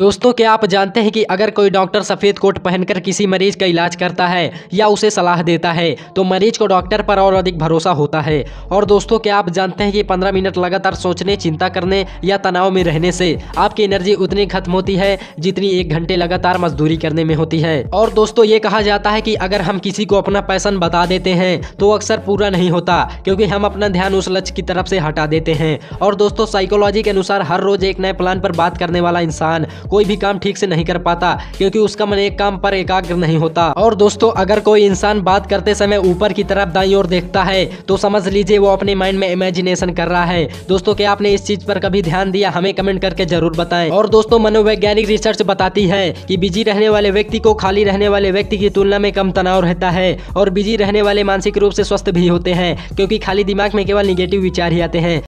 दोस्तों क्या आप जानते हैं कि अगर कोई डॉक्टर सफ़ेद कोट पहनकर किसी मरीज का इलाज करता है या उसे सलाह देता है तो मरीज को डॉक्टर पर और अधिक भरोसा होता है और दोस्तों क्या आप जानते हैं कि 15 मिनट लगातार सोचने चिंता करने या तनाव में रहने से आपकी एनर्जी उतनी खत्म होती है जितनी एक घंटे लगातार मजदूरी करने में होती है और दोस्तों ये कहा जाता है कि अगर हम किसी को अपना पैसन बता देते हैं तो अक्सर पूरा नहीं होता क्योंकि हम अपना ध्यान उस लक्ष्य की तरफ से हटा देते हैं और दोस्तों साइकोलॉजी के अनुसार हर रोज एक नए प्लान पर बात करने वाला इंसान कोई भी काम ठीक से नहीं कर पाता क्योंकि उसका मन एक काम पर एकाग्र नहीं होता और दोस्तों अगर कोई इंसान बात करते समय ऊपर की तरफ दाई और देखता है तो समझ लीजिए वो अपने माइंड में इमेजिनेशन कर रहा है दोस्तों क्या आपने इस चीज पर कभी ध्यान दिया हमें कमेंट करके जरूर बताएं और दोस्तों मनोवैज्ञानिक रिसर्च बताती है कि बिजी रहने वाले व्यक्ति को खाली रहने वाले व्यक्ति की तुलना में कम तनाव रहता है और बिजी रहने वाले मानसिक रूप से स्वस्थ भी होते हैं क्योंकि खाली दिमाग में केवल निगेटिव विचार ही आते हैं